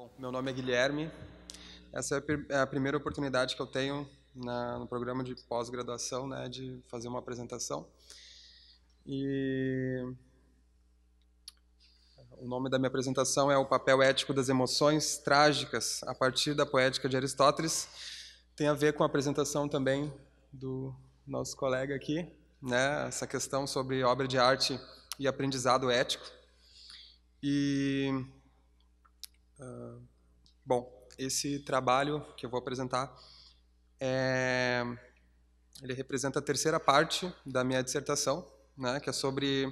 Bom, meu nome é Guilherme. Essa é, é a primeira oportunidade que eu tenho na, no programa de pós-graduação, né, de fazer uma apresentação. E o nome da minha apresentação é O Papel Ético das Emoções Trágicas, a partir da poética de Aristóteles. Tem a ver com a apresentação também do nosso colega aqui, né, essa questão sobre obra de arte e aprendizado ético. E bom, esse trabalho que eu vou apresentar é, ele representa a terceira parte da minha dissertação, né, que é sobre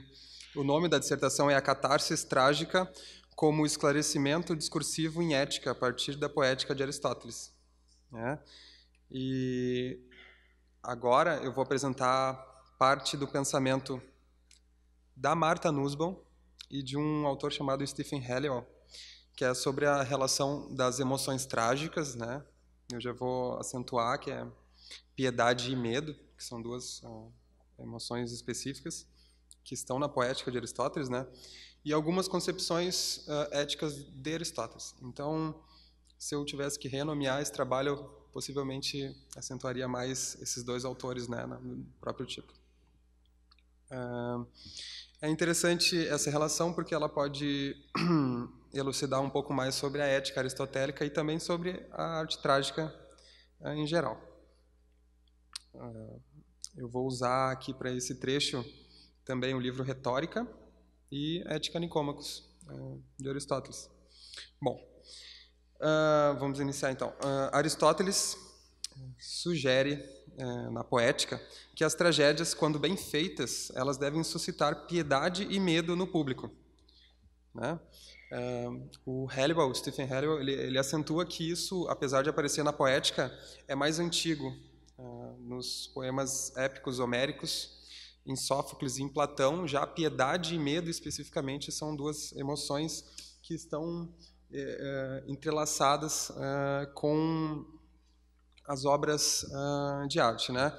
o nome da dissertação é a catarsis trágica como esclarecimento discursivo em ética a partir da poética de Aristóteles. Né? E agora eu vou apresentar parte do pensamento da Martha Nussbaum e de um autor chamado Stephen Halliwell, que é sobre a relação das emoções trágicas, né? Eu já vou acentuar que é piedade e medo, que são duas uh, emoções específicas que estão na poética de Aristóteles, né? E algumas concepções uh, éticas de Aristóteles. Então, se eu tivesse que renomear esse trabalho, eu possivelmente acentuaria mais esses dois autores, né, no próprio título. Uh, é interessante essa relação porque ela pode elucidar um pouco mais sobre a ética aristotélica e também sobre a arte trágica eh, em geral. Eh, eu vou usar aqui para esse trecho também o livro Retórica e Ética Nicômacos, eh, de Aristóteles. Bom, vamos iniciar então. Aristóteles sugere na poética que as tragédias, quando bem feitas, elas devem suscitar piedade e medo no público né? Uh, o Halliwell, o Stephen Halliwell, ele, ele, acentua que isso, apesar de aparecer na poética, é mais antigo uh, nos poemas épicos homéricos, em Sófocles e em Platão. Já piedade e medo, especificamente, são duas emoções que estão eh, eh, entrelaçadas ah, com as obras de arte, né?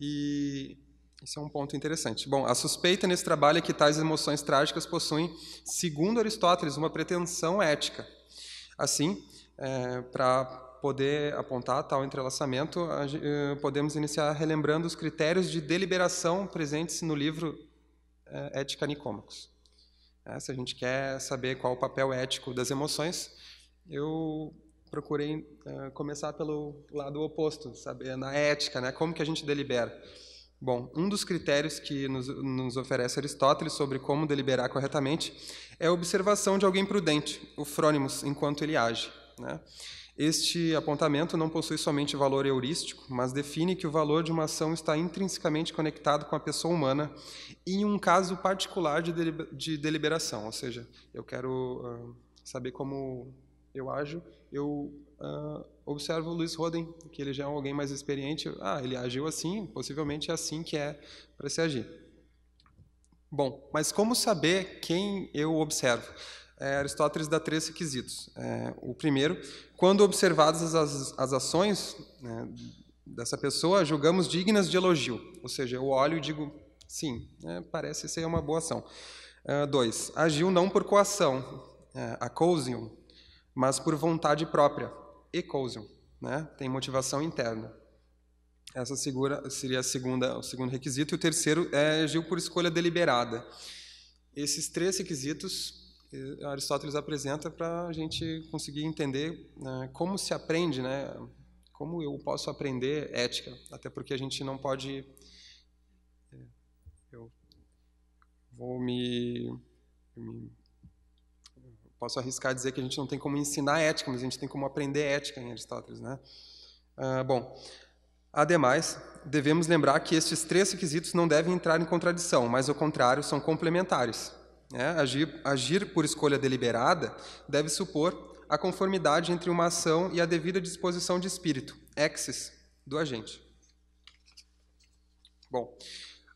E esse é um ponto interessante. Bom, a suspeita nesse trabalho é que tais emoções trágicas possuem, segundo Aristóteles, uma pretensão ética. Assim, é, para poder apontar tal entrelaçamento, é, podemos iniciar relembrando os critérios de deliberação presentes no livro é, Ética Nicômacos. É, se a gente quer saber qual o papel ético das emoções, eu procurei é, começar pelo lado oposto, saber na ética, né, como que a gente delibera. Bom, um dos critérios que nos, nos, oferece Aristóteles sobre como deliberar corretamente é a observação de alguém prudente, o frônimos, enquanto ele age. Né? Este apontamento não possui somente valor heurístico, mas define que o valor de uma ação está intrinsecamente conectado com a pessoa humana em um caso particular de, de deliberação. Ou seja, eu quero uh, saber como eu ajo, eu uh, observo o Luiz Roden, que ele já é alguém mais experiente. Ah, ele agiu assim, possivelmente é assim que é para se agir. Bom, mas como saber quem eu observo? É, Aristóteles dá três requisitos. É, o primeiro, quando observadas as, as ações né, dessa pessoa, julgamos dignas de elogio. Ou seja, eu olho e digo, sim, é, parece ser uma boa ação. Ah, dois, agiu não por coação. É, a coasion, mas por vontade própria, ecousion, né? Tem motivação interna. Essa segura, seria a segunda, o segundo requisito. E o terceiro é agiu por escolha deliberada. Esses três requisitos eh, Aristóteles apresenta para a gente conseguir entender né, como se aprende, né? Como eu posso aprender ética? Até porque a gente não pode. Eh, eu vou me, me posso arriscar dizer que a gente não tem como ensinar ética, mas a gente tem como aprender ética em Aristóteles. Né? Ah, bom, ademais, devemos lembrar que estes três requisitos não devem entrar em contradição, mas, ao contrário, são complementares. Né? Agir, agir por escolha deliberada deve supor a conformidade entre uma ação e a devida disposição de espírito, exis, do agente. Bom,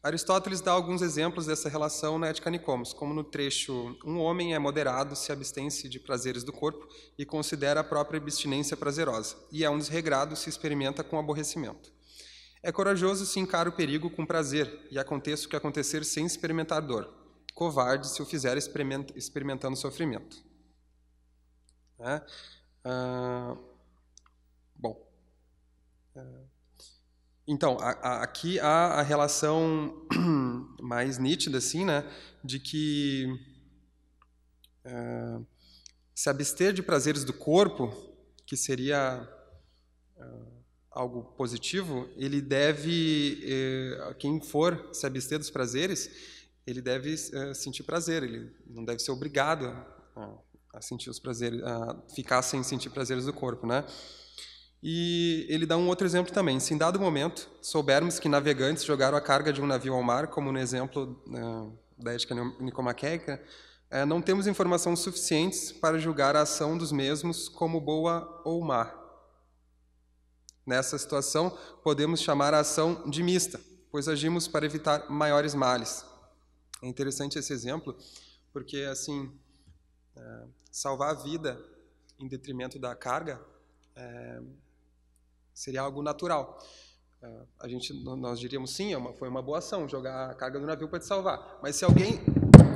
Aristóteles dá alguns exemplos dessa relação na Ética Nicomos, como no trecho um homem é moderado se abstém-se de prazeres do corpo e considera a própria abstinência prazerosa, e é um desregrado se experimenta com aborrecimento. É corajoso se encara o perigo com prazer e aconteça o que acontecer sem experimentar dor. Covarde se o fizer experimentando sofrimento. É? Ah, bom. É. Então, a, a, aqui há a relação mais nítida, assim, né, de que eh, se abster de prazeres do corpo, que seria eh, algo positivo, ele deve, eh, quem for se abster dos prazeres, ele deve sentir prazer, ele não deve ser obrigado a, a sentir os prazeres, a ficar sem sentir prazeres do corpo, né? E ele dá um outro exemplo também. Se em dado momento soubermos que navegantes jogaram a carga de um navio ao mar, como no exemplo né, da ética nicomaqueica, é, não temos informações suficientes para julgar a ação dos mesmos como boa ou má. Nessa situação, podemos chamar a ação de mista, pois agimos para evitar maiores males. É interessante esse exemplo, porque assim, é, salvar a vida em detrimento da carga é, Seria algo natural. É, a gente, nós diríamos sim, é foi uma boa ação jogar a carga do navio para te salvar. Mas se alguém,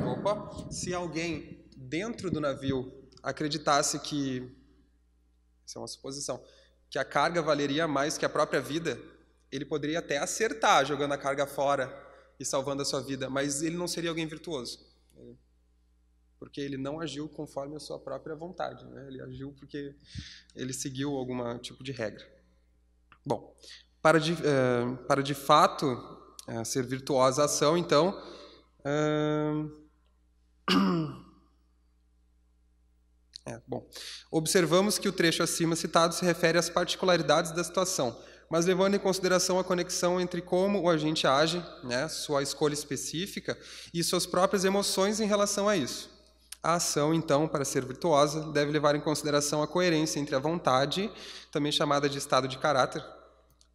opa, se alguém dentro do navio acreditasse que, isso é uma suposição, que a carga valeria mais que a própria vida, ele poderia até acertar jogando a carga fora e salvando a sua vida, mas ele não seria alguém virtuoso, porque ele não agiu conforme a sua própria vontade, né? ele agiu porque ele seguiu algum tipo de regra. Bom, para de, uh, para de fato uh, ser virtuosa a ação, então. Uh... É, bom, observamos que o trecho acima citado se refere às particularidades da situação, mas levando em consideração a conexão entre como o agente age, né, sua escolha específica e suas próprias emoções em relação a isso. A ação, então, para ser virtuosa, deve levar em consideração a coerência entre a vontade, também chamada de estado de caráter,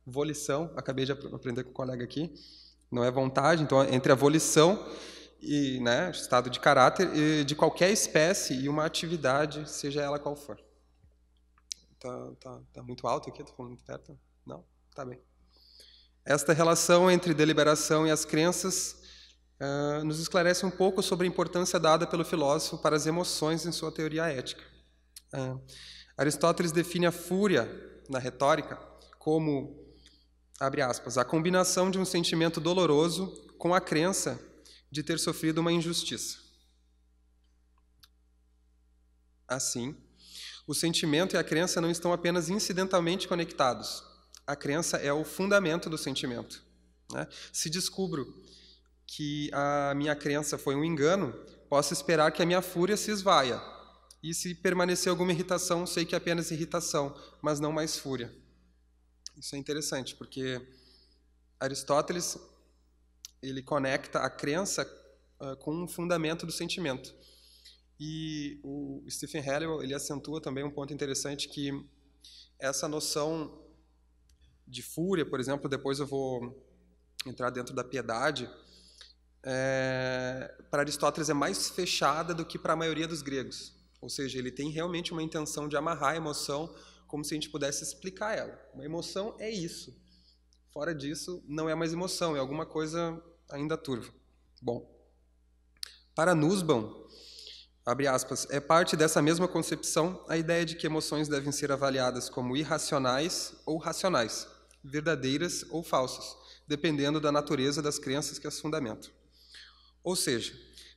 volição, acabei de aprender com o colega aqui, não é vontade, então, é entre a volição e né, estado de caráter de qualquer espécie e uma atividade, seja ela qual for. Tá, tá, tá muito alto aqui? Estou falando muito perto? Não? Tá bem. Esta relação entre deliberação e as crenças uh, nos esclarece um pouco sobre a importância dada pelo filósofo para as emoções em sua teoria ética. Uh, Aristóteles define a fúria na retórica como, abre aspas, a combinação de um sentimento doloroso com a crença de ter sofrido uma injustiça. Assim, o sentimento e a crença não estão apenas incidentalmente conectados. A crença é o fundamento do sentimento. Né? Se descubro que a minha crença foi um engano, posso esperar que a minha fúria se esvaia. E se permanecer alguma irritação, sei que é apenas irritação, mas não mais fúria. Isso é interessante, porque Aristóteles ele conecta a crença uh, com um fundamento do sentimento. E o Stephen Halliwell ele acentua também um ponto interessante que essa noção de fúria, por exemplo, depois eu vou entrar dentro da piedade, é, para Aristóteles é mais fechada do que para a maioria dos gregos. Ou seja, ele tem realmente uma intenção de amarrar a emoção como se a gente pudesse explicar ela. Uma emoção é isso. Fora disso, não é mais emoção, é alguma coisa ainda turva. Bom, para Nussbaum, abre aspas, é parte dessa mesma concepção a ideia de que emoções devem ser avaliadas como irracionais ou racionais, verdadeiras ou falsas, dependendo da natureza das crenças que as fundamentam. Ou seja,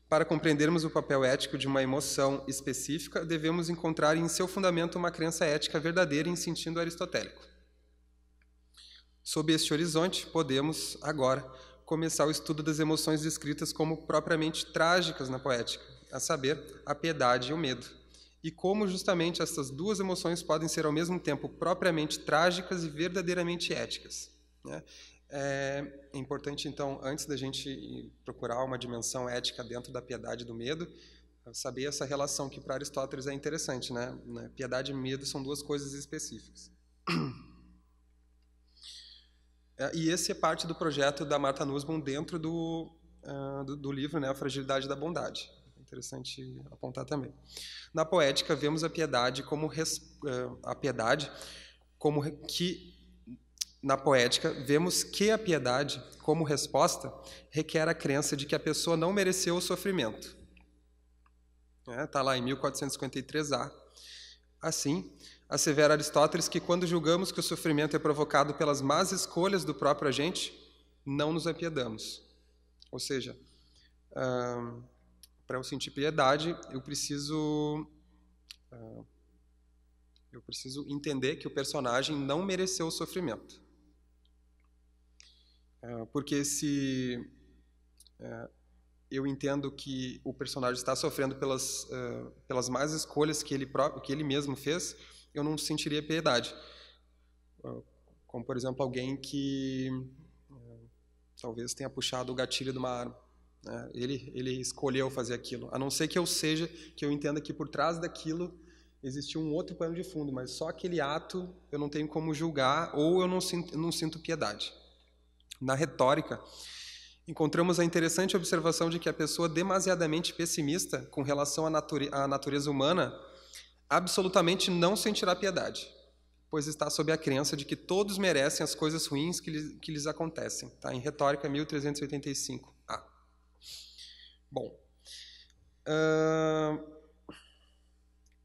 para compreendermos o papel ético de uma emoção específica, devemos encontrar em seu fundamento uma crença ética verdadeira em sentido aristotélico. Sob este horizonte, podemos, agora, começar o estudo das emoções descritas como propriamente trágicas na poética, a saber, a piedade e o medo, e como justamente estas duas emoções podem ser ao mesmo tempo propriamente trágicas e verdadeiramente éticas. Né? É importante, então, antes da gente procurar uma dimensão ética dentro da piedade do medo, saber essa relação que para Aristóteles é interessante, né? né? Piedade e medo são duas coisas específicas. É, e esse é parte do projeto da Marta Nussbaum dentro é, do, do, livro, né? A Fragilidade da Bondade. Interessante apontar também. Na poética vemos a piedade como é, a piedade como que na poética, vemos que a piedade, como resposta, requer a crença de que a pessoa não mereceu o sofrimento. Está é, tá lá em 1453a. Assim, assevera Aristóteles que quando julgamos que o sofrimento é provocado pelas más escolhas do próprio agente, não nos apiedamos. Ou seja, uh, para eu sentir piedade, eu preciso. Uh, eu preciso entender que o personagem não mereceu o sofrimento. É, porque se é, eu entendo que o personagem está sofrendo pelas é, pelas más escolhas que ele próprio, que ele mesmo fez, eu não sentiria piedade. Como por exemplo alguém que talvez tenha puxado o gatilho de uma arma. Né? Ele ele escolheu fazer aquilo. A não ser que eu seja que eu entenda que por trás daquilo existe um outro pano de fundo, mas só aquele ato eu não tenho como julgar ou eu não sinto, não sinto piedade. Na retórica, encontramos a interessante observação de que a pessoa demasiadamente pessimista com relação à, nature à natureza humana absolutamente não sentirá piedade, pois está sob a crença de que todos merecem as coisas ruins que, lhes, que lhes acontecem. Tá? Em Retórica 1385a. Bom. Uh,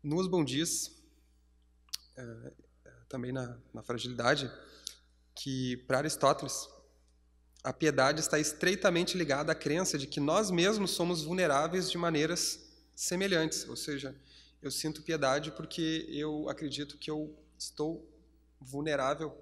nos bondis, uh, também na, na fragilidade, que para Aristóteles, a piedade está estreitamente ligada à crença de que nós mesmos somos vulneráveis de maneiras semelhantes. Ou seja, eu sinto piedade porque eu acredito que eu estou vulnerável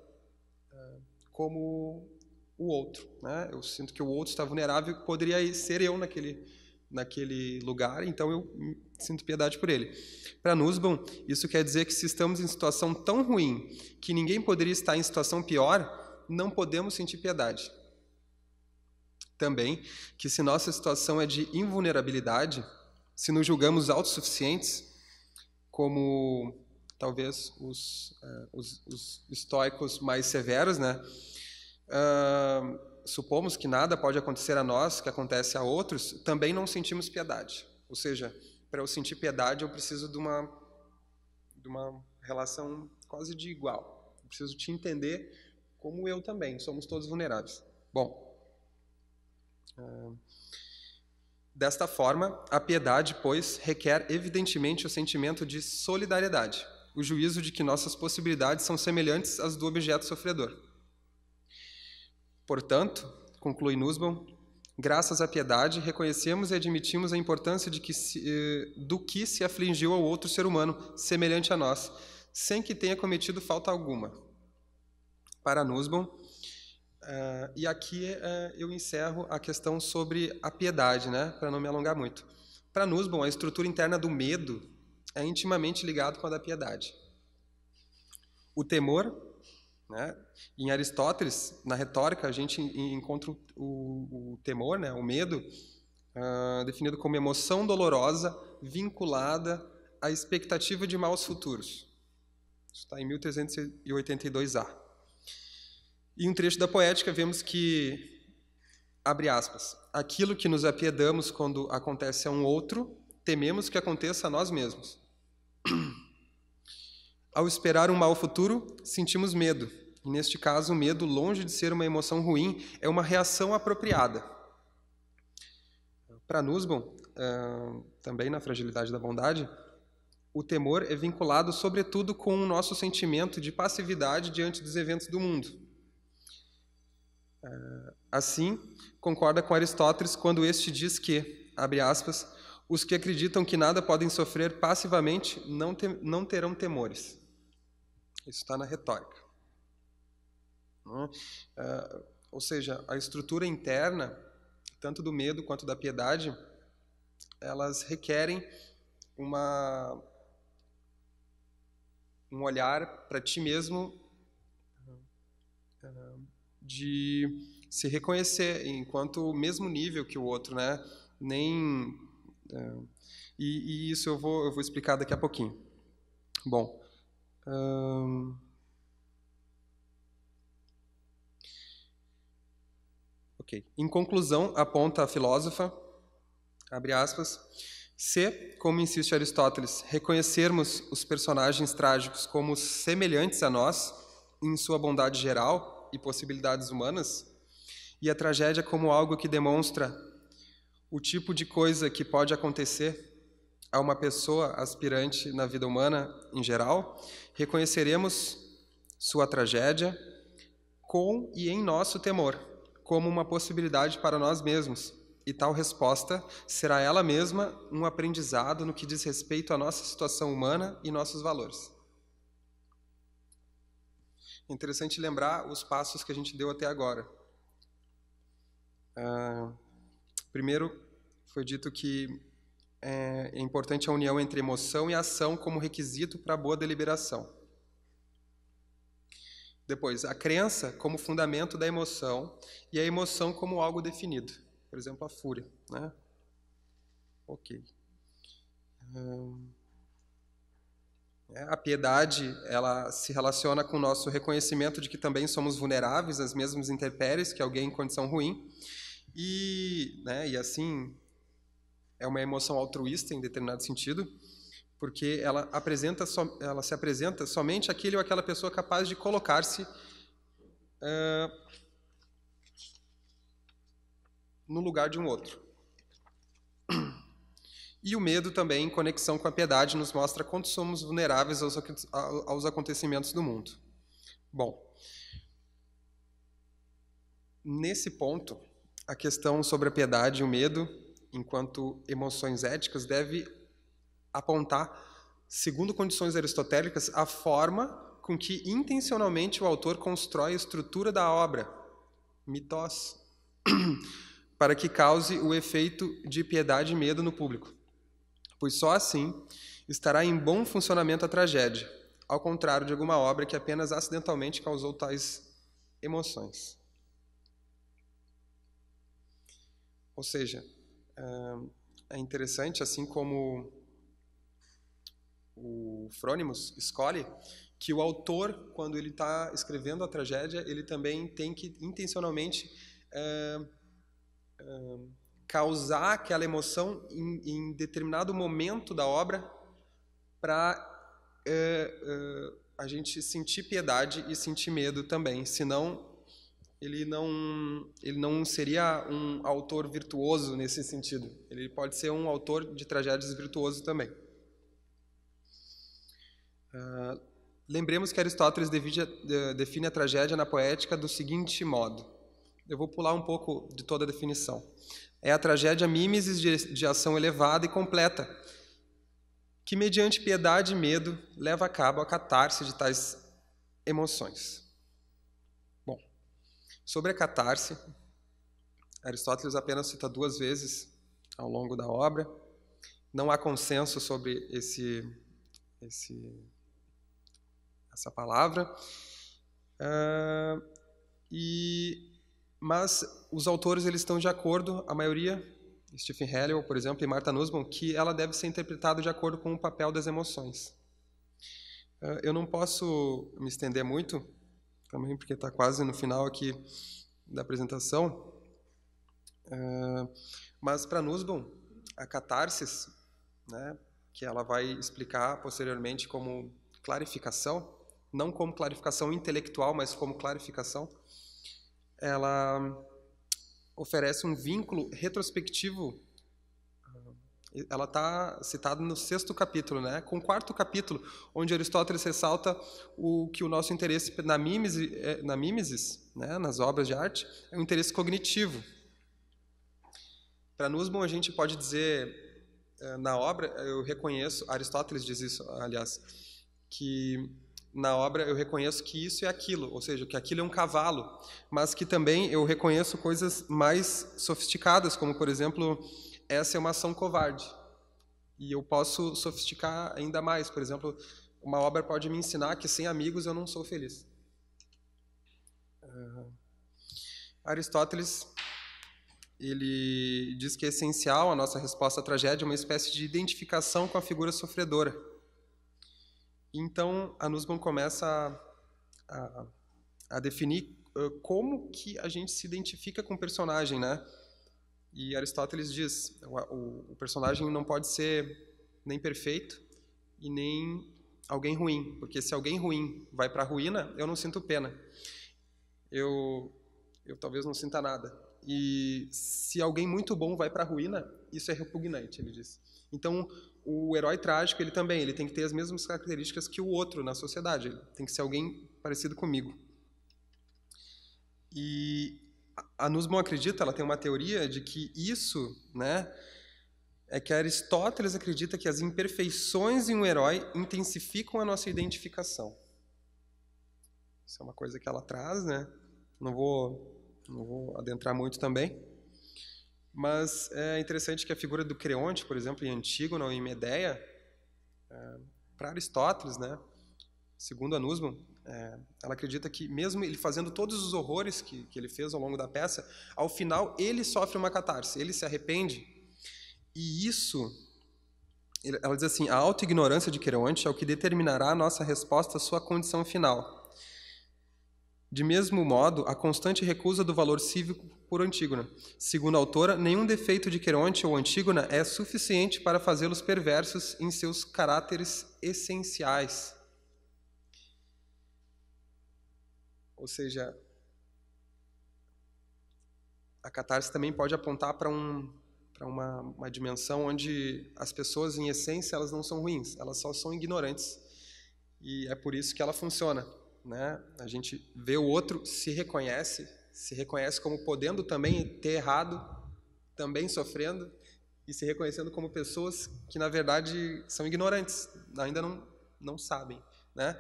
ah, como o outro. Né? Eu sinto que o outro está vulnerável e poderia ser eu naquele, naquele lugar, então eu sinto piedade por ele. Para Nussbaum, isso quer dizer que se estamos em situação tão ruim que ninguém poderia estar em situação pior, não podemos sentir piedade também que se nossa situação é de invulnerabilidade, se nos julgamos autossuficientes, como talvez os, uh, os, os estoicos mais severos, né? Uh, supomos que nada pode acontecer a nós que acontece a outros, também não sentimos piedade. Ou seja, para eu sentir piedade, eu preciso de uma, de uma relação quase de igual. Eu preciso te entender como eu também, somos todos vulneráveis. Bom, Desta forma, a piedade, pois, requer evidentemente o sentimento de solidariedade, o juízo de que nossas possibilidades são semelhantes às do objeto sofredor. Portanto, conclui Nussbaum, graças à piedade reconhecemos e admitimos a importância de que se, eh, do que se afligiu ao outro ser humano semelhante a nós, sem que tenha cometido falta alguma. Para Nussbaum, Uh, e aqui uh, eu encerro a questão sobre a piedade, né? para não me alongar muito. Para Nussbaum, a estrutura interna do medo é intimamente ligada com a da piedade. O temor, né? em Aristóteles, na retórica, a gente encontra o, o, o temor, né? o medo, uh, definido como emoção dolorosa vinculada à expectativa de maus futuros. Isso está em 1382a. Em um trecho da poética, vemos que, abre aspas, aquilo que nos apiedamos quando acontece a um outro, tememos que aconteça a nós mesmos. Ao esperar um mau futuro, sentimos medo. E neste caso, o medo, longe de ser uma emoção ruim, é uma reação apropriada. Para Nussbaum, eh, também na Fragilidade da Bondade, o temor é vinculado sobretudo com o nosso sentimento de passividade diante dos eventos do mundo. Assim, concorda com Aristóteles quando este diz que, abre aspas, os que acreditam que nada podem sofrer passivamente não, te não terão temores. Isso está na retórica. Uh, ou seja, a estrutura interna, tanto do medo quanto da piedade, elas requerem uma, um olhar para ti mesmo ah, de se reconhecer enquanto o mesmo nível que o outro, né? Nem é, e, e, isso eu vou eu vou explicar daqui a pouquinho. Bom. ok. Em conclusão, aponta a filósofa, abre aspas, se, como insiste Aristóteles, reconhecermos os personagens trágicos como semelhantes a nós, em sua bondade geral, e possibilidades humanas, e a tragédia como algo que demonstra o tipo de coisa que pode acontecer a uma pessoa aspirante na vida humana em geral, reconheceremos sua tragédia com e em nosso temor, como uma possibilidade para nós mesmos. E tal resposta será ela mesma um aprendizado no que diz respeito à nossa situação humana e nossos valores. Interessante lembrar os passos que a gente deu até agora. Uh, primeiro, foi dito que é, é importante a união entre emoção e ação como requisito para a boa deliberação. Depois, a crença como fundamento da emoção e a emoção como algo definido. Por exemplo, a fúria. Né? Ok. Ah, é, a piedade, ela se relaciona com o nosso reconhecimento de que também somos vulneráveis às mesmas intempéries que alguém em condição ruim. E, né, e assim, é uma emoção altruísta em determinado sentido, porque ela, apresenta so, ela se apresenta somente aquele ou aquela pessoa capaz de colocar-se uh, no lugar de um outro. E o medo também, em conexão com a piedade, nos mostra quanto somos vulneráveis aos, aos acontecimentos do mundo. Bom, nesse ponto, a questão sobre a piedade e o medo, enquanto emoções éticas, deve apontar, segundo condições aristotélicas, a forma com que intencionalmente o autor constrói a estrutura da obra, mitos para que cause o efeito de piedade e medo no público pois só assim estará em bom funcionamento a tragédia, ao contrário de alguma obra que apenas acidentalmente causou tais emoções. Ou seja, eh, é interessante, assim como o Frônimos escolhe, que o autor, quando ele está escrevendo a tragédia, ele também tem que intencionalmente é, causar aquela emoção em, em determinado momento da obra para eh, eh, a gente sentir piedade e sentir medo também. Senão, ele não, ele não seria um autor virtuoso nesse sentido. Ele pode ser um autor de tragédias virtuoso também. Uh, lembremos que Aristóteles eh, define a tragédia na poética do seguinte modo. Eu vou pular um pouco de toda a definição. É a tragédia mimesis de, ação elevada e completa, que, mediante piedade e medo, leva a cabo a catarse de tais emoções. Bom, sobre a catarse, Aristóteles apenas cita duas vezes ao longo da obra. Não há consenso sobre esse, esse essa palavra. Uh, e mas os autores eles estão de acordo, a maioria, Stephen Halliwell, por exemplo, e Martha Nussbaum, que ela deve ser interpretada de acordo com o papel das emoções. Ah, eu não posso me estender muito, também porque está quase no final aqui da apresentação, ah, mas para Nussbaum, a catarsis, né, que ela vai explicar posteriormente como clarificação, não como clarificação intelectual, mas como clarificação, ela oferece um vínculo retrospectivo. Ah, ela está citada no sexto capítulo, né? com o quarto capítulo, onde Aristóteles ressalta o que o nosso interesse na mimesis, eh, na mimesis né? nas obras de arte, é um interesse cognitivo. Para Nussbaum, a gente pode dizer, eh, na obra, eu reconheço, Aristóteles diz isso, aliás, que na obra, eu reconheço que isso é aquilo, ou seja, que aquilo é um cavalo, mas que também eu reconheço coisas mais sofisticadas, como, por exemplo, essa é uma ação covarde. E eu posso sofisticar ainda mais. Por exemplo, uma obra pode me ensinar que sem amigos eu não sou feliz. Uh, Aristóteles ele diz que é essencial a nossa resposta à tragédia uma espécie de identificação com a figura sofredora então, a Nussbaum começa a, a, a definir uh, como que a gente se identifica com o personagem, né? E Aristóteles diz, o, o, o personagem não pode ser nem perfeito e nem alguém ruim, porque se alguém ruim vai para a ruína, eu não sinto pena. Eu, eu talvez não sinta nada. E se alguém muito bom vai para a ruína, isso é repugnante, ele diz. Então, o herói trágico, ele também, ele tem que ter as mesmas características que o outro na sociedade, ele tem que ser alguém parecido comigo. E a Nussbaum acredita, ela tem uma teoria de que isso, né, é que Aristóteles acredita que as imperfeições em um herói intensificam a nossa identificação. Isso é uma coisa que ela traz, né? Não vou, não vou adentrar muito também. Mas é interessante que a figura do Creonte, por exemplo, em Antígona ou em Medeia, é, para Aristóteles, né, segundo Anusman, é, ela acredita que, mesmo ele fazendo todos os horrores que, que ele fez ao longo da peça, ao final ele sofre uma catarse, ele se arrepende. E isso, ela diz assim: a autoignorância de Creonte é o que determinará a nossa resposta à sua condição final. De mesmo modo, a constante recusa do valor cívico por Antígona. Né? Segundo a autora, nenhum defeito de Queronte ou Antígona né, é suficiente para fazê-los perversos em seus caráteres essenciais. Ou seja, a catarse também pode apontar para um, para uma, uma dimensão onde as pessoas, em essência, elas não são ruins, elas só são ignorantes. E é por isso que ela funciona né? A gente vê o outro se reconhece, se reconhece como podendo também ter errado, também sofrendo e se reconhecendo como pessoas que na verdade são ignorantes, ainda não não sabem, né?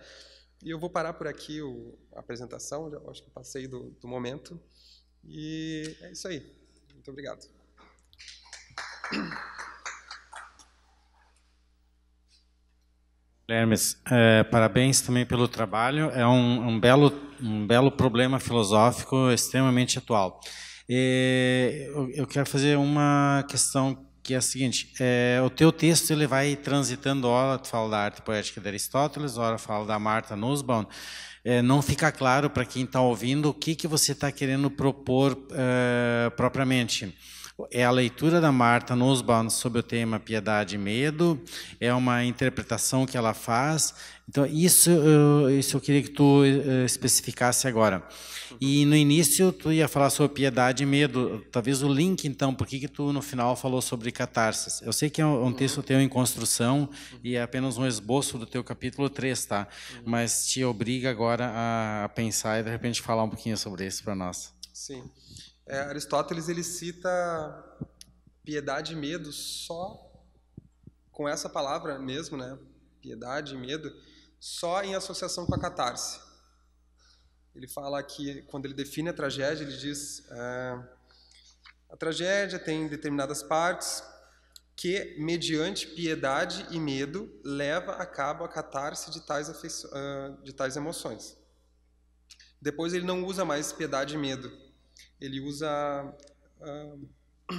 E eu vou parar por aqui o, a apresentação, já acho que passei do, do momento. E é isso aí. Muito obrigado. Hermes, é, parabéns também pelo trabalho. É um, um, belo, um belo problema filosófico extremamente atual. E eu, eu quero fazer uma questão que é a seguinte: é, o teu texto ele vai transitando, ora tu fala da arte poética de Aristóteles, ora fala da Marta Nussbaum. É, não fica claro para quem está ouvindo o que que você está querendo propor é, propriamente. É a leitura da Marta Nussbaum sobre o tema piedade e medo, é uma interpretação que ela faz. Então, isso, isso eu queria que tu eh, especificasse agora. E no início tu ia falar sobre piedade e medo, talvez o link então, por que que tu no final falou sobre catarses? Eu sei que é um texto teu em construção e é apenas um esboço do teu capítulo 3, tá? Mas te obriga agora a pensar e de repente falar um pouquinho sobre isso para nós. Sim. É, Aristóteles ele cita piedade e medo só com essa palavra mesmo, né? Piedade e medo, só em associação com a catarse. Ele fala que, quando ele define a tragédia, ele diz: é, a tragédia tem determinadas partes que, mediante piedade e medo, leva a cabo a catarse de tais, de tais emoções. Depois ele não usa mais piedade e medo, ele usa ah, ah,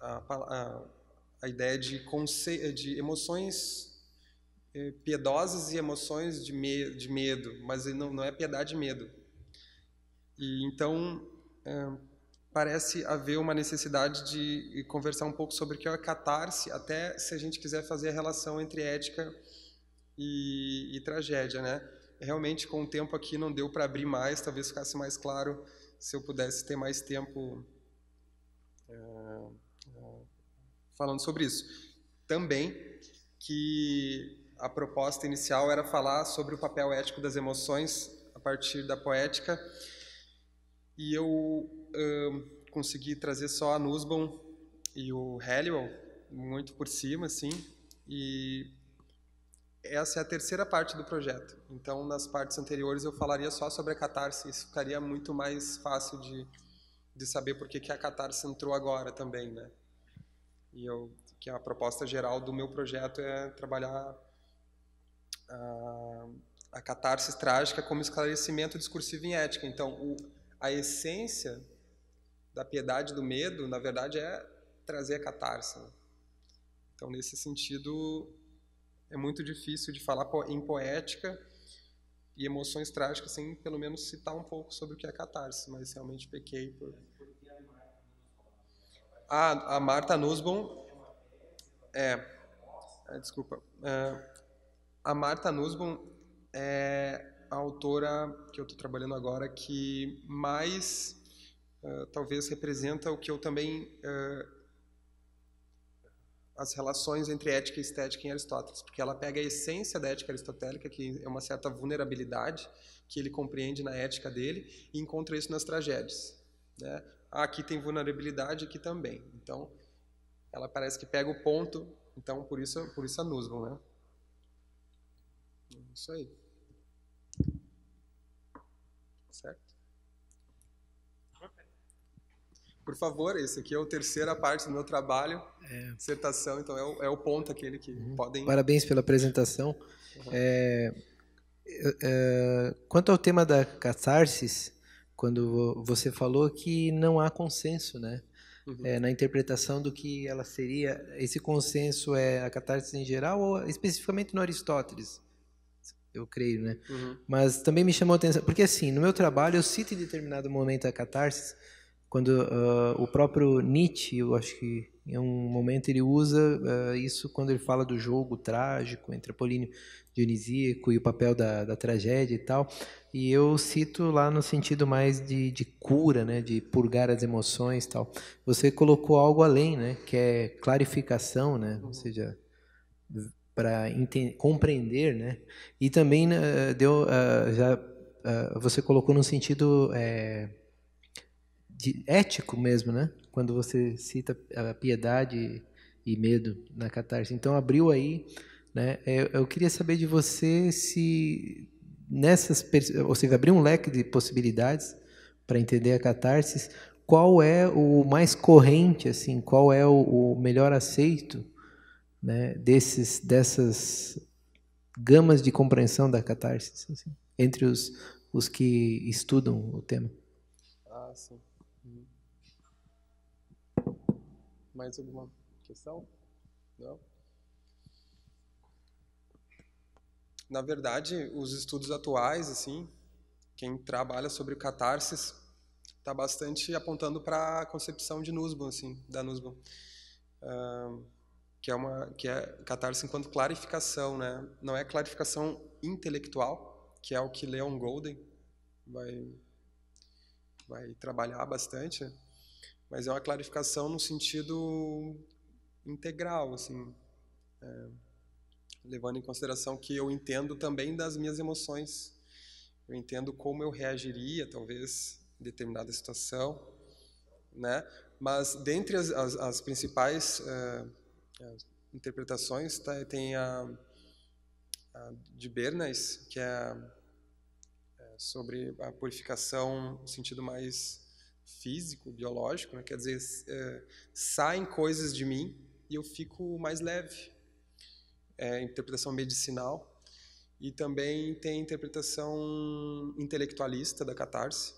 a, a, a ideia de, de emoções eh, piedosas e emoções de, me, de medo, mas não, não é piedade e medo. E então é, parece haver uma necessidade de conversar um pouco sobre o que é a catarse, até se a gente quiser fazer a relação entre ética e, e tragédia, né? Realmente com o tempo aqui não deu para abrir mais, talvez ficasse mais claro se eu pudesse ter mais tempo é, é, falando sobre isso. Também que a proposta inicial era falar sobre o papel ético das emoções a partir da poética, e eu é, consegui trazer só a Nussbaum e o Halliwell, muito por cima, assim, e essa é a terceira parte do projeto. Então, nas partes anteriores eu falaria só sobre a catarse, isso ficaria muito mais fácil de, de saber por que a catarse entrou agora também, né? E eu que a proposta geral do meu projeto é trabalhar a, a catarse trágica como esclarecimento discursivo em ética. Então, o, a essência da piedade do medo, na verdade, é trazer a catarse. Né? Então, nesse sentido, é muito difícil de falar em poética e emoções trágicas sem pelo menos citar um pouco sobre o que é catarse, mas realmente pequei por. A ah, a Marta Nussbaum. É. é desculpa. É, a Marta Nussbaum é a autora que eu estou trabalhando agora que mais uh, talvez representa o que eu também uh, as relações entre ética e estética em Aristóteles, porque ela pega a essência da ética aristotélica, que é uma certa vulnerabilidade que ele compreende na ética dele, e encontra isso nas tragédias. Né? Ah, aqui tem vulnerabilidade, aqui também. Então, ela parece que pega o ponto, então por isso, por isso a Nusbon, né? É isso aí. Certo? Por favor, esse aqui é a terceira parte do meu trabalho, é. dissertação, então é o, é o ponto aquele que uhum. podem... Parabéns pela apresentação. Uhum. É, é, quanto ao tema da catarsis, quando você falou que não há consenso, né? Uhum. É, na interpretação do que ela seria. Esse consenso é a catarsis em geral ou especificamente no Aristóteles? Eu creio, né? Uhum. Mas também me chamou a atenção, porque assim, no meu trabalho eu cito em determinado momento a catarsis, quando uh, o próprio Nietzsche, eu acho que em um momento ele usa uh, isso quando ele fala do jogo trágico entre Apolíneo Dionisíaco e o papel da, da tragédia e tal. E eu cito lá no sentido mais de, de cura, né, de purgar as emoções e tal. Você colocou algo além, né, que é clarificação, né, ou seja, para compreender, né, e também uh, deu, uh, já você colocou no sentido eh, de ético mesmo, né? Quando você cita a piedade e medo na catarse. Então abriu aí, né? Eu, é, eu queria saber de você se nessas, ou seja, abriu um leque de possibilidades para entender a catarse. Qual é o mais corrente, assim? Qual é o, o melhor aceito, né? Desses, dessas gamas de compreensão da catarse, assim, entre os os que estudam o tema. Ah, sim. Mais alguma questão? Não? Na verdade, os estudos atuais, assim, quem trabalha sobre o catarsis está bastante apontando para a concepção de Nussbaum, assim, da Nussbaum, uh, que é uma que é catarse enquanto clarificação, né? Não é clarificação intelectual, que é o que Leon Golden vai vai trabalhar bastante, né? mas é uma clarificação no sentido integral, assim, é, levando em consideração que eu entendo também das minhas emoções, eu entendo como eu reagiria, talvez, em determinada situação, né? Mas dentre as, as, as principais é, as é, interpretações tá, tem a, a, de Bernays, que é, é sobre a purificação no sentido mais físico, biológico, né? quer dizer, é, saem coisas de mim e eu fico mais leve. É, interpretação medicinal. E também tem interpretação intelectualista da catarse,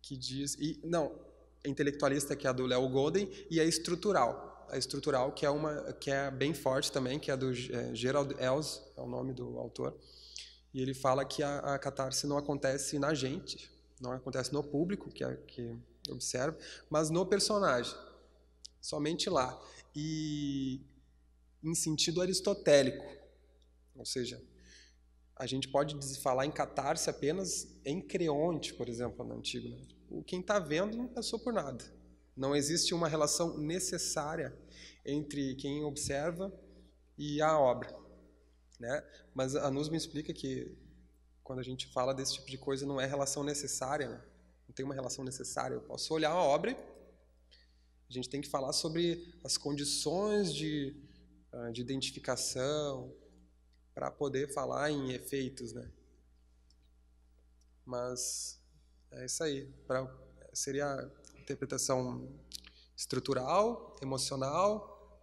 que diz. E, não, intelectualista, que é a do Léo Golden, e a estrutural. A estrutural, que é uma que é bem forte também, que é do é, Gerald Els, é o nome do autor. E ele fala que a, a catarse não acontece na gente, não acontece no público que, é que observa, mas no personagem, somente lá. E em sentido aristotélico, ou seja, a gente pode falar em catarse apenas em Creonte, por exemplo, no antigo. Né? O quem está vendo não passou por nada. Não existe uma relação necessária entre quem observa e a obra. Né? Mas a Nusma explica que quando a gente fala desse tipo de coisa, não é relação necessária, né? não tem uma relação necessária. Eu posso olhar a obra, a gente tem que falar sobre as condições de, ah, de identificação para poder falar em efeitos, né? Mas é isso aí. Pra, seria interpretação estrutural, emocional,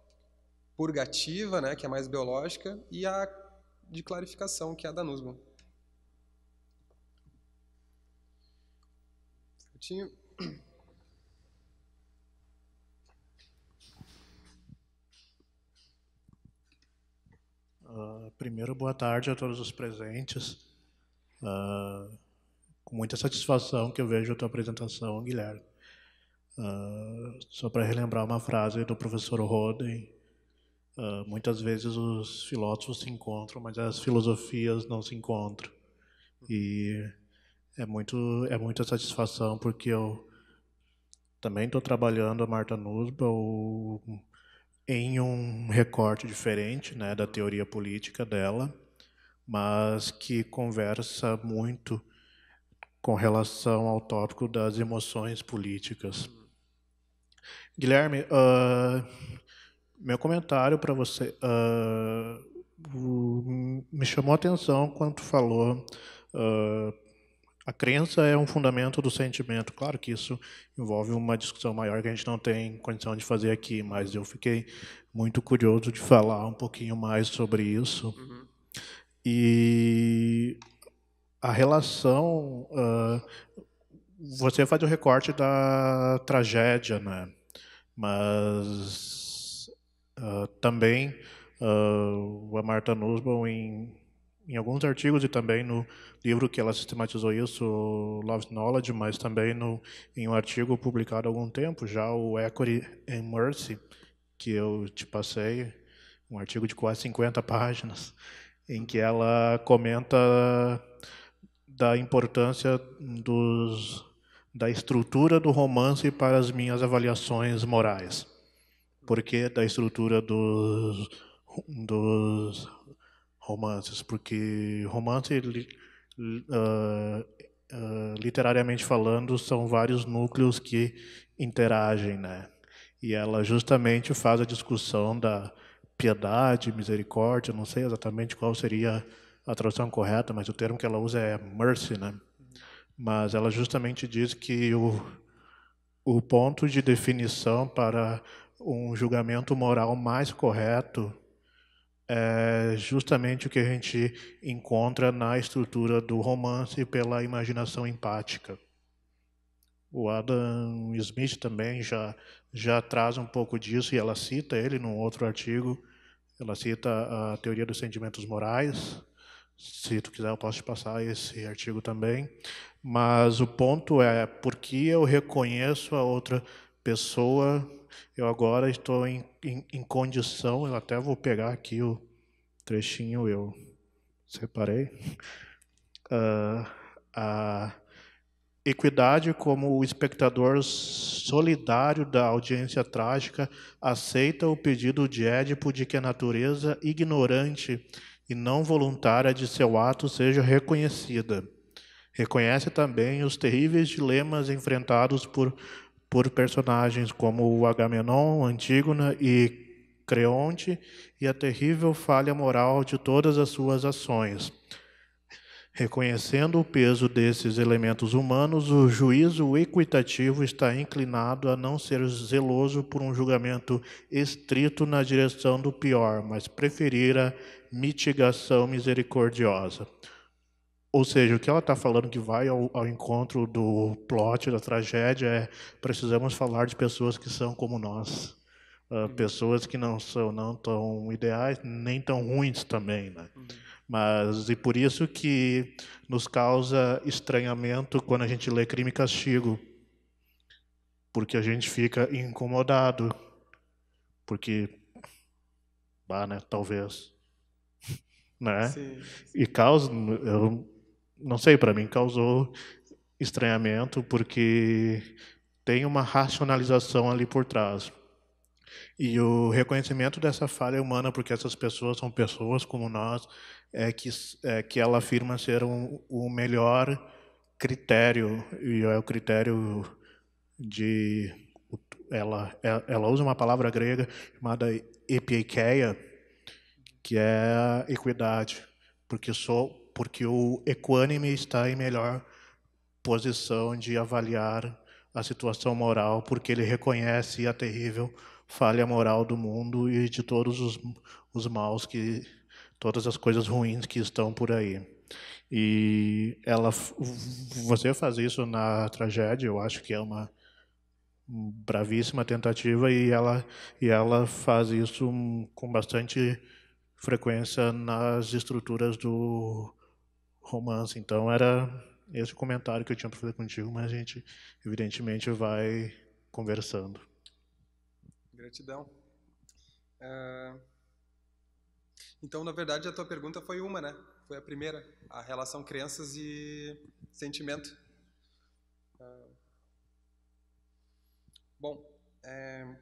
purgativa, né, que é mais biológica, e a de clarificação, que é a da Nussbaum. Coutinho. Uh, ah, primeiro, boa tarde a todos os presentes. Uh, com muita satisfação que eu vejo a tua apresentação, Guilherme. Uh, só para relembrar uma frase do professor Roden, muitas vezes os filósofos se encontram, mas as filosofias não se encontram. E é muito é muita satisfação porque eu também estou trabalhando a Marta Nussbaum em um recorte diferente né, da teoria política dela, mas que conversa muito com relação ao tópico das emoções políticas. Guilherme, uh, meu comentário para você uh, me chamou a atenção quando falou uh, a crença é um fundamento do sentimento. Claro que isso envolve uma discussão maior que a gente não tem condição de fazer aqui, mas eu fiquei muito curioso de falar um pouquinho mais sobre isso. Uhum. E a relação. Uh, você faz o recorte da tragédia, né? Mas uh, também uh, a Marta Nussbaum, em em alguns artigos e também no livro que ela sistematizou isso, Love Knowledge, mas também no, em um artigo publicado há algum tempo já, o Equity and Mercy, que eu te passei, um artigo de quase 50 páginas, em que ela comenta da importância dos, da estrutura do romance para as minhas avaliações morais. Por que da estrutura dos, dos romances, porque romance, li, uh, ah, uh, ah, literariamente falando, são vários núcleos que interagem, né? E ela justamente faz a discussão da piedade, misericórdia, não sei exatamente qual seria a tradução correta, mas o termo que ela usa é mercy, né? Mas ela justamente diz que o, o ponto de definição para um julgamento moral mais correto é justamente o que a gente encontra na estrutura do romance pela imaginação empática. O Adam Smith também já, já traz um pouco disso, e ela cita ele num outro artigo. Ela cita a teoria dos sentimentos morais. Se tu quiser, eu posso te passar esse artigo também. Mas o ponto é por que eu reconheço a outra pessoa, eu agora estou em, em, em condição, eu até vou pegar aqui o trechinho, eu separei. Uh, a equidade como o espectador solidário da audiência trágica aceita o pedido de Édipo de que a natureza ignorante e não voluntária de seu ato seja reconhecida. Reconhece também os terríveis dilemas enfrentados por por personagens como o Agamenon, Antígona e Creonte e a terrível falha moral de todas as suas ações. Reconhecendo o peso desses elementos humanos, o juízo equitativo está inclinado a não ser zeloso por um julgamento estrito na direção do pior, mas preferir a mitigação misericordiosa. Ou seja, o que ela está falando que vai ao, ao, encontro do plot, da tragédia, é precisamos falar de pessoas que são como nós. Uh, Pessoas que não são não tão ideais, nem tão ruins também. Né? Uhum. Mas, e por isso que nos causa estranhamento quando a gente lê Crime e Castigo. Porque a gente fica incomodado. Porque, bah, né, talvez. Né? Sim, sim. E causa... Eu, não sei, para mim causou estranhamento porque tem uma racionalização ali por trás. E o reconhecimento dessa falha é humana, porque essas pessoas são pessoas como nós, é que, é, que ela afirma ser um, o melhor critério, e é o critério de. Ela, é, ela usa uma palavra grega chamada epiikeia, que é equidade, porque sou porque o equânime está em melhor posição de avaliar a situação moral, porque ele reconhece a terrível falha moral do mundo e de todos os, os maus que todas as coisas ruins que estão por aí. E ela você faz isso na tragédia, eu acho que é uma bravíssima tentativa e ela e ela faz isso com bastante frequência nas estruturas do romance. Então, era esse o comentário que eu tinha para fazer contigo, mas a gente, evidentemente, vai conversando. Gratidão. Uh, então, na verdade, a tua pergunta foi uma, né? Foi a primeira, a relação crenças e sentimento. Uh, bom, é,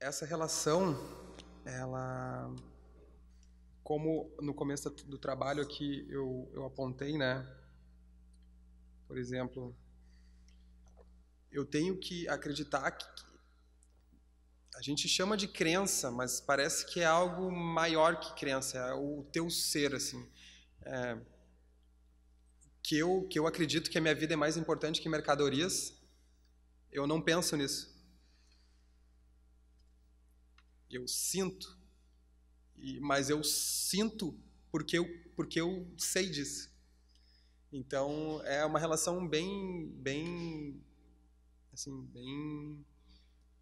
essa relação, ela como no começo do trabalho aqui eu, eu apontei, né? Por exemplo, eu tenho que acreditar que a gente chama de crença, mas parece que é algo maior que crença, é o teu ser, assim. É, que, eu, que eu acredito que a minha vida é mais importante que mercadorias, eu não penso nisso. Eu sinto e, mas eu sinto porque eu, porque eu sei disso. Então é uma relação bem, bem, assim, bem,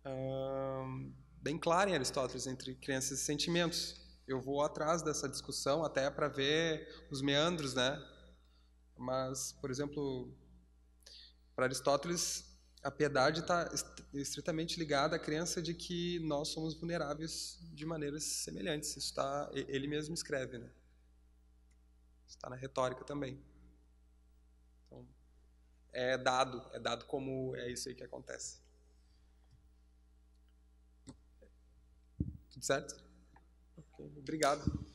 uh, bem clara em Aristóteles entre crenças e sentimentos. Eu vou atrás dessa discussão até para ver os meandros, né? Mas, por exemplo, para Aristóteles, a piedade tá está estritamente ligada à crença de que nós somos vulneráveis de maneiras semelhantes. Isso está ele mesmo escreve, né? Está na retórica também. Então, é dado, é dado como é isso aí que acontece. Tudo certo? Okay. Obrigado.